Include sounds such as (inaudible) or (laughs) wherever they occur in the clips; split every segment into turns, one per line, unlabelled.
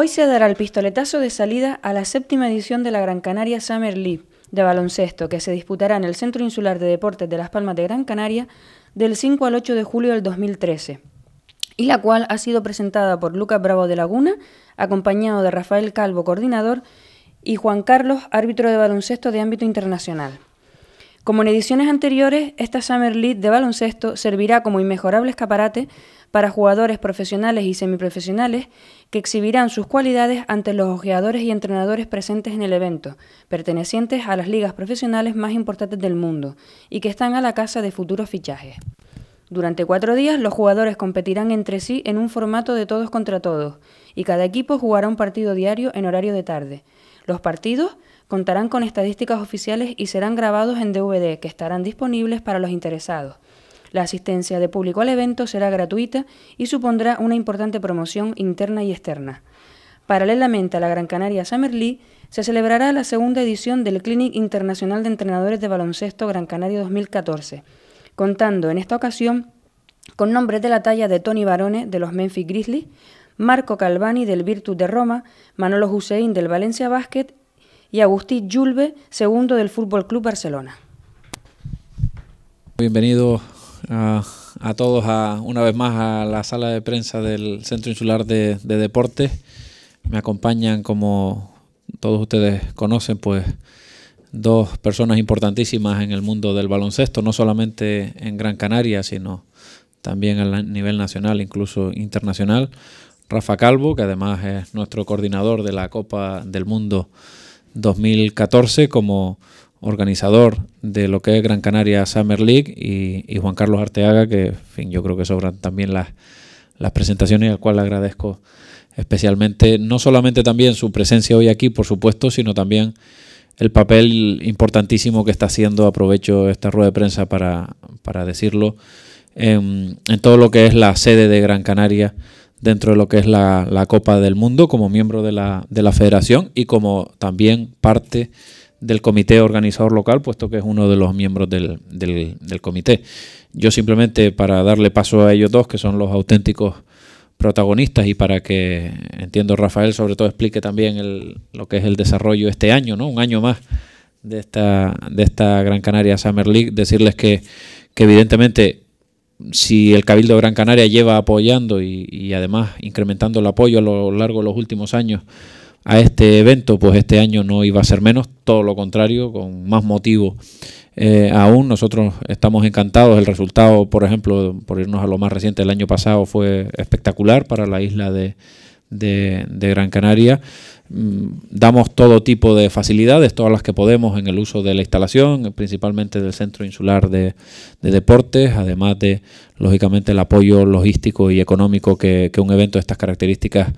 Hoy se dará el pistoletazo de salida a la séptima edición de la Gran Canaria Summer League de baloncesto que se disputará en el Centro Insular de Deportes de Las Palmas de Gran Canaria del 5 al 8 de julio del 2013 y la cual ha sido presentada por Lucas Bravo de Laguna, acompañado de Rafael Calvo, coordinador, y Juan Carlos, árbitro de baloncesto de ámbito internacional. Como en ediciones anteriores, esta Summer League de baloncesto servirá como inmejorable escaparate para jugadores profesionales y semiprofesionales que exhibirán sus cualidades ante los ojeadores y entrenadores presentes en el evento, pertenecientes a las ligas profesionales más importantes del mundo y que están a la casa de futuros fichajes. Durante cuatro días los jugadores competirán entre sí en un formato de todos contra todos y cada equipo jugará un partido diario en horario de tarde. Los partidos contarán con estadísticas oficiales y serán grabados en DVD que estarán disponibles para los interesados. La asistencia de público al evento será gratuita y supondrá una importante promoción interna y externa. Paralelamente a la Gran Canaria Summer League, se celebrará la segunda edición del Clinic Internacional de Entrenadores de Baloncesto Gran Canaria 2014, contando en esta ocasión con nombres de la talla de Tony Barone de los Memphis Grizzlies, Marco Calvani del Virtus de Roma, Manolo Hussein del Valencia Basket y Agustín Yulbe, segundo del Fútbol Club Barcelona.
Bienvenidos a, todos a, una vez más a la sala de prensa del Centro Insular de, de Deportes. Me acompañan, como todos ustedes conocen, pues dos personas importantísimas en el mundo del baloncesto, no solamente en Gran Canaria, sino también a nivel nacional, incluso internacional. Rafa Calvo, que además es nuestro coordinador de la Copa del Mundo 2014, como organizador de lo que es Gran Canaria Summer League, y, Juan Carlos Arteaga, que fin, yo creo que sobran también las, las presentaciones, al cual le agradezco especialmente, no solamente también su presencia hoy aquí, por supuesto, sino también el papel importantísimo que está haciendo, aprovecho esta rueda de prensa para, para decirlo, en, todo lo que es la sede de Gran Canaria dentro de lo que es la, la Copa del Mundo como miembro de la, de la federación y como también parte del comité organizador local, puesto que es uno de los miembros del, comité. Yo simplemente para darle paso a ellos dos, que son los auténticos protagonistas, y para que, entiendo Rafael, sobre todo explique también lo que es el desarrollo este año, ¿no? un año más de esta, de esta Gran Canaria Summer League, decirles que, evidentemente si el Cabildo de Gran Canaria lleva apoyando y, y además incrementando el apoyo a lo largo de los últimos años, a este evento, pues este año no iba a ser menos, todo lo contrario, con más motivo eh, aún. Nosotros estamos encantados, el resultado, por ejemplo, por irnos a lo más reciente, el año pasado fue espectacular para la isla de, de, Gran Canaria mm, damos todo tipo de facilidades, todas las que podemos en el uso de la instalación, principalmente del Centro Insular de, Deportes, además de, lógicamente, el apoyo logístico y económico que, que un evento de estas características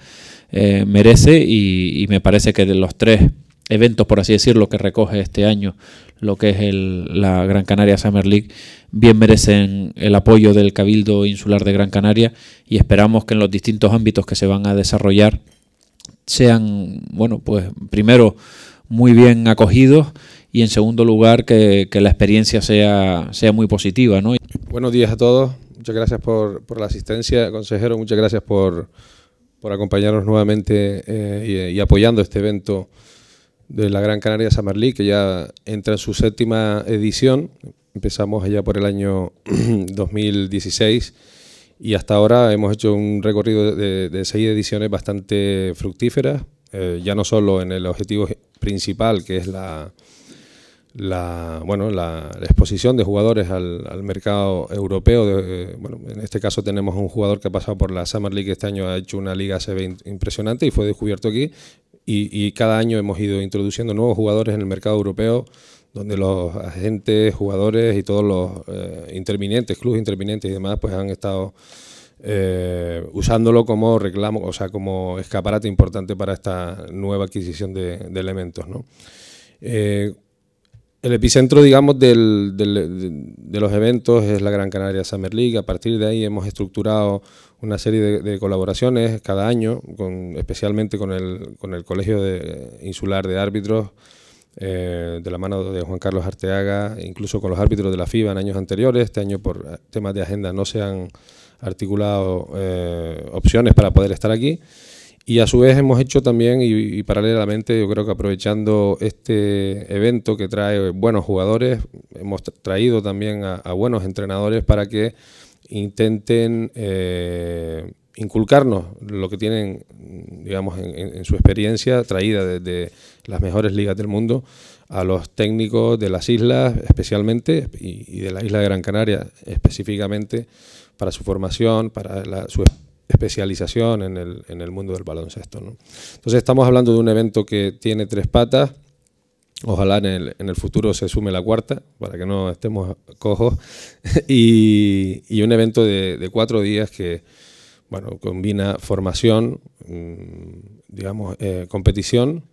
eh, merece y, me parece que de los tres eventos, por así decirlo, que recoge este año lo que es la Gran Canaria Summer League, bien merecen el apoyo del Cabildo Insular de Gran Canaria y esperamos que en los distintos ámbitos que se van a desarrollar sean, bueno, pues primero muy bien acogidos y en segundo lugar que, la experiencia sea, sea muy positiva.
Buenos días a todos, muchas gracias por, por la asistencia, consejero, muchas gracias por por acompañarnos nuevamente eh, y, apoyando este evento de la Gran Canaria Summer que ya entra en su séptima edición. Empezamos allá por el año 2016 (clears throat) y hasta ahora hemos hecho un recorrido de, seis ediciones bastante fructíferas, eh, ya no solo en el objetivo principal, que es la, la, bueno, la exposición de jugadores al, mercado europeo. bueno, en este caso tenemos un jugador que ha pasado por la Summer League este año, ha hecho una liga CB impresionante y fue descubierto aquí. Y, cada año hemos ido introduciendo nuevos jugadores en el mercado europeo, donde los agentes, jugadores y todos los eh, intervinientes, clubes intervinientes y demás, pues han estado eh, usándolo como reclamo, o sea, como escaparate importante para esta nueva adquisición de, elementos. ¿no? Eh, el epicentro, digamos, de los eventos es la Gran Canaria Summer League. A partir de ahí hemos estructurado una serie de, colaboraciones cada año, con, especialmente con el, con el Colegio de, Insular de Árbitros, eh, de la mano de Juan Carlos Arteaga, incluso con los árbitros de la FIBA en años anteriores. Este año, por temas de agenda, no se han articulado eh, opciones para poder estar aquí. Y a su vez hemos hecho también, y, paralelamente, yo creo que aprovechando este evento que trae buenos jugadores, hemos traído también a, buenos entrenadores para que intenten eh, inculcarnos lo que tienen, digamos, en, su experiencia traída desde las mejores ligas del mundo a los técnicos de las islas especialmente y, de la isla de Gran Canaria específicamente para su formación, para la, su experiencia especialización en el, mundo del baloncesto. Entonces estamos hablando de un evento que tiene tres patas. Ojalá en el, futuro se sume la cuarta, para que no estemos cojos. (laughs) y, un evento de, cuatro días que, bueno, combina formación, mm, digamos, eh, competición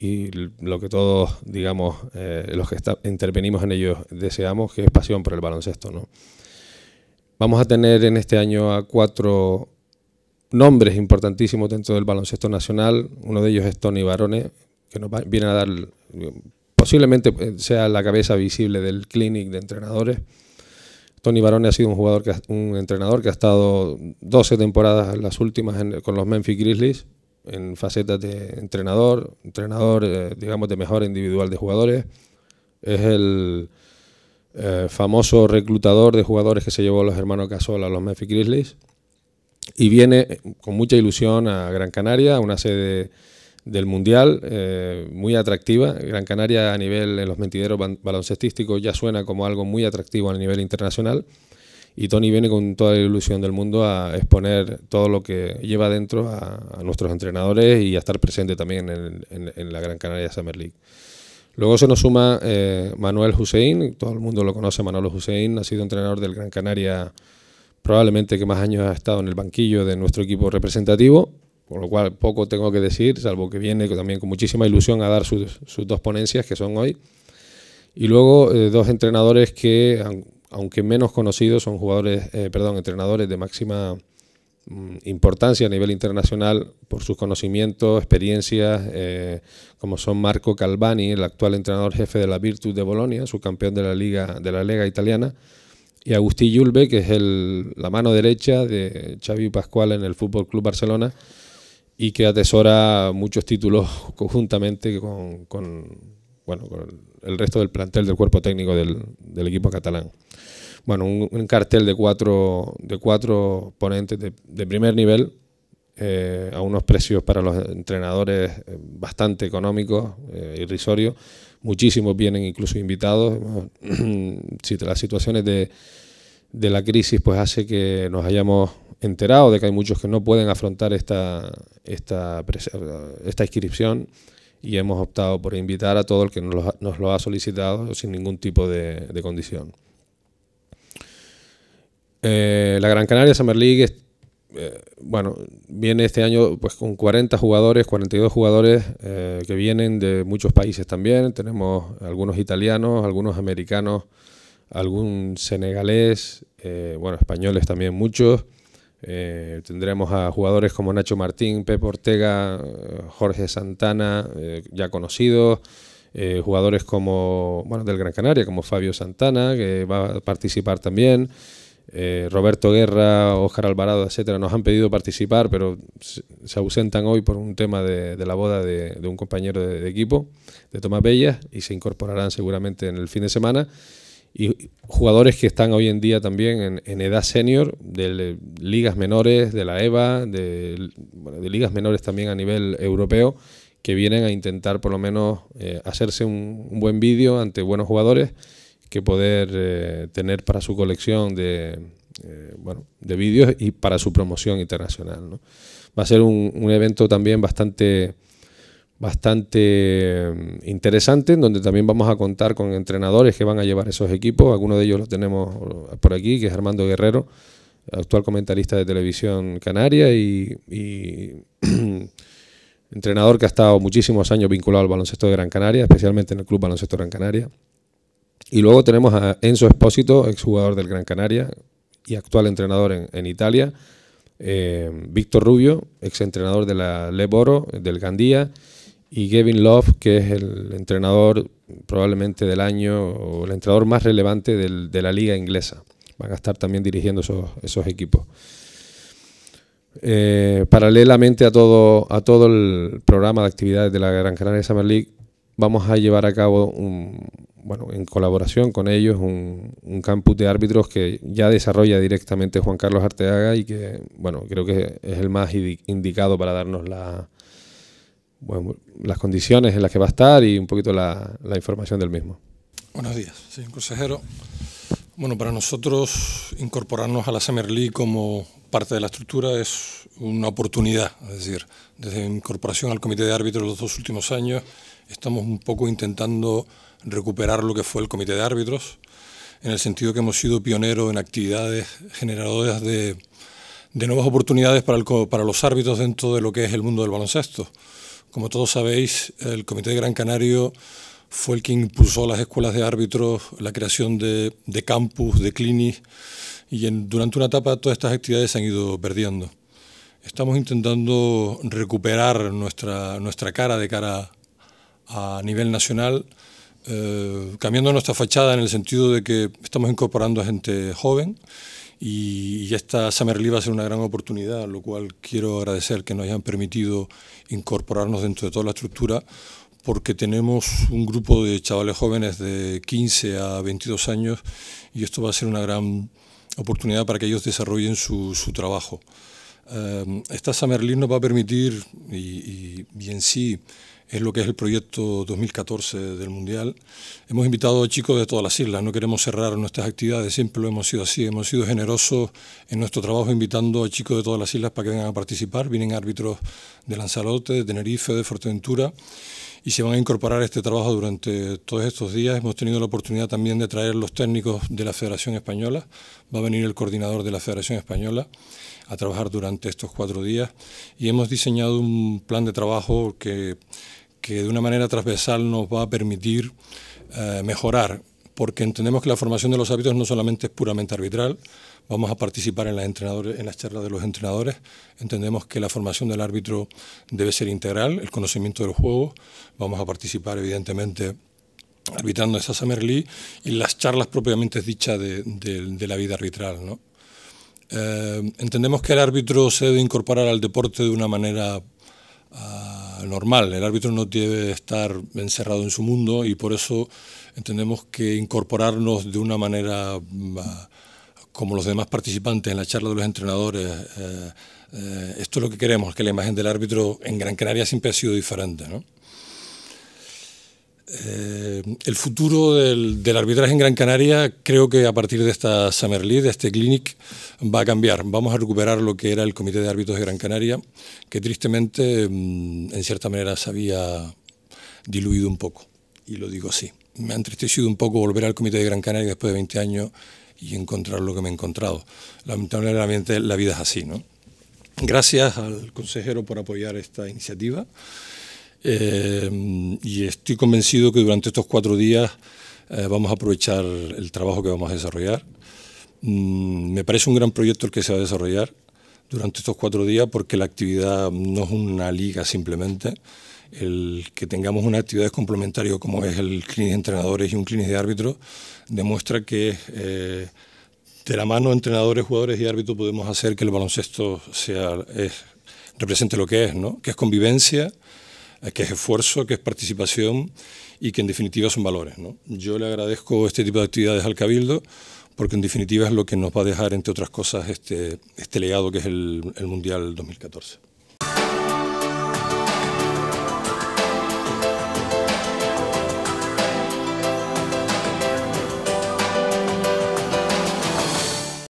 y lo que todos, digamos, eh, los que intervenimos en ellos deseamos, que es pasión por el baloncesto, ¿no? Vamos a tener en este año a cuatro nombres importantísimos dentro del baloncesto nacional. Uno de ellos es Tony Barone, que nos viene a dar, posiblemente eh, sea la cabeza visible del clinic de entrenadores. Tony Barone ha sido un jugador, que, un entrenador que ha estado 12 temporadas las últimas con los Memphis Grizzlies en facetas de entrenador, entrenador, eh, digamos, de mejor individual de jugadores. Es el eh, famoso reclutador de jugadores que se llevó a los hermanos Casola a los Memphis Grizzlies y viene eh, con mucha ilusión a Gran Canaria, una sede del Mundial, eh, muy atractiva. Gran Canaria a nivel en los mentideros baloncestísticos ya suena como algo muy atractivo a nivel internacional. Y Tony viene con toda la ilusión del mundo a exponer todo lo que lleva dentro a, nuestros entrenadores y a estar presente también en, la Gran Canaria Summer League. Luego se nos suma eh, Manuel Hussein, todo el mundo lo conoce, Manuel Hussein ha sido entrenador del Gran Canaria probablemente que más años ha estado en el banquillo de nuestro equipo representativo, con lo cual poco tengo que decir, salvo que viene también con muchísima ilusión a dar sus, dos ponencias que son hoy. Y luego eh, dos entrenadores que, aunque menos conocidos, son jugadores, eh, perdón, entrenadores de máxima mm, importancia a nivel internacional por sus conocimientos, experiencias, eh, como son Marco Calvani, el actual entrenador jefe de la Virtus de Bolonia, su campeón de la liga de la liga italiana, y Agustí Yulbe, que es el, la mano derecha de Xavi Pascual en el Fútbol Club Barcelona y que atesora muchos títulos (laughs) conjuntamente con, bueno, el resto del plantel del cuerpo técnico del, equipo catalán. Bueno, un, cartel de cuatro, de cuatro ponentes de, primer nivel eh, a unos precios para los entrenadores eh, bastante económicos, eh, irrisorio irrisorios Muchísimos vienen incluso invitados. (clears throat) si las situaciones de, la crisis pues hace que nos hayamos enterado de que hay muchos que no pueden afrontar esta, esta, esta inscripción y hemos optado por invitar a todo el que nos lo, ha solicitado sin ningún tipo de, condición. Eh, la Gran Canaria Summer League eh, bueno, viene este año pues con 40 jugadores, 42 jugadores eh, que vienen de muchos países también. Tenemos algunos italianos, algunos americanos, algún senegalés, eh, bueno, españoles también muchos. tendremos a jugadores como Nacho Martín, Pepe Ortega, Jorge Santana, ya conocidos. jugadores como, bueno, del Gran Canaria, como Fabio Santana, que va a participar también. Eh, Roberto Guerra, Oscar Alvarado, etcétera, nos han pedido participar, pero se ausentan hoy por un tema de, la boda de, un compañero de, equipo, de Tomás Bellas, y se incorporarán seguramente en el fin de semana. Y jugadores que están hoy en día también en, edad senior, de ligas menores, de la EVA, de, ligas menores también a nivel europeo, que vienen a intentar por lo menos eh, hacerse un, un buen vídeo ante buenos jugadores que poder eh, tener para su colección de, eh, de vídeos y para su promoción internacional. Va a ser un, evento también bastante, bastante mm, interesante, donde también vamos a contar con entrenadores que van a llevar esos equipos. Algunos de ellos los tenemos eh, por aquí, que es Armando Guerrero, actual comentarista de televisión canaria y, (clears throat) entrenador que ha estado muchísimos años vinculado al baloncesto de Gran Canaria, especialmente en el Club Baloncesto Gran Canaria. Y luego tenemos a Enzo Espósito, exjugador del Gran Canaria y actual entrenador en, Italia. Eh, Víctor Rubio, exentrenador de la Leboro, del Gandía. Y Gavin Love, que es el entrenador probablemente del año o el entrenador más relevante de la liga inglesa. Van a estar también dirigiendo esos, equipos. Eh, paralelamente a todo, a todo el programa de actividades de la Gran Canaria Summer League, vamos a llevar a cabo un, bueno, en colaboración con ellos, un, campus de árbitros que ya desarrolla directamente Juan Carlos Arteaga y que, bueno, creo que es el más indicado para darnos las condiciones en las que va a estar y un poquito la, información del mismo.
Buenos días, señor consejero. Bueno, para nosotros incorporarnos a la Summer League como parte de la estructura es una oportunidad, es decir, desde incorporación al comité de árbitros los dos últimos años estamos un poco intentando recuperar lo que fue el comité de árbitros, en el sentido que hemos sido pioneros en actividades generadoras de, nuevas oportunidades para, los árbitros dentro de lo que es el mundo del baloncesto. Como todos sabéis, el Comité de Gran Canario fue el que impulsó las escuelas de árbitros, la creación de, campus, de clinics y durante una etapa todas estas actividades se han ido perdiendo. Estamos intentando recuperar nuestra, nuestra cara de cara a nivel nacional, eh, cambiando nuestra fachada en el sentido de que estamos incorporando gente joven y, esta Summer va a ser una gran oportunidad, lo cual quiero agradecer que nos hayan permitido incorporarnos dentro de toda la estructura porque tenemos un grupo de chavales jóvenes de 15 a 22 años y esto va a ser una gran oportunidad para que ellos desarrollen su, trabajo. Eh, esta Summer nos va a permitir, y, y en sí es lo que es el proyecto 2014 del Mundial. Hemos invitado a chicos de todas las islas, no queremos cerrar nuestras actividades, siempre lo hemos sido así, hemos sido generosos en nuestro trabajo invitando a chicos de todas las islas para que vengan a participar, vienen árbitros de Lanzarote, de Tenerife, de Fuerteventura y se van a incorporar a este trabajo durante todos estos días. Hemos tenido la oportunidad también de traer los técnicos de la Federación Española. Va a venir el coordinador de la Federación Española a trabajar durante estos cuatro días y hemos diseñado un plan de trabajo que que de una manera transversal nos va a permitir eh, mejorar, porque entendemos que la formación de los hábitos no solamente es puramente arbitral, vamos a participar en las, charlas de los entrenadores, entendemos que la formación del árbitro debe ser integral, el conocimiento del juego, vamos a participar evidentemente arbitrando esa Summer y las charlas propiamente dichas de, de, la vida arbitral. Eh, entendemos que el árbitro se debe incorporar al deporte de una manera... Ah, normal. El árbitro no debe estar encerrado en su mundo y por eso entendemos que incorporarnos de una manera mm, como los demás participantes en la charla de los entrenadores, eh, eh, esto es lo que queremos, que la imagen del árbitro en Gran Canaria siempre ha sido diferente. Eh, el futuro del, arbitraje en Gran Canaria creo que a partir de esta Summer League, de este Clinic, va a cambiar. Vamos a recuperar lo que era el Comité de Árbitros de Gran Canaria, que tristemente mm, en cierta manera se había diluido un poco, y lo digo así. Me ha entristecido un poco volver al Comité de Gran Canaria después de 20 años y encontrar lo que me he encontrado. Lamentablemente la vida es así, ¿no? Gracias al consejero por apoyar esta iniciativa. Eh, y estoy convencido que durante estos cuatro días eh, vamos a aprovechar el trabajo que vamos a desarrollar. Mm, me parece un gran proyecto el que se va a desarrollar durante estos cuatro días porque la actividad no es una liga simplemente. El que tengamos una actividad complementaria como es el clinic de entrenadores y un clinic de árbitros demuestra que eh, de la mano entrenadores, jugadores y árbitros podemos hacer que el baloncesto sea, es, represente lo que es, ¿no? que es convivencia, que es esfuerzo, que es participación y que en definitiva son valores. Yo le agradezco este tipo de actividades al Cabildo porque en definitiva es lo que nos va a dejar, entre otras cosas, este, este legado que es el, el Mundial 2014.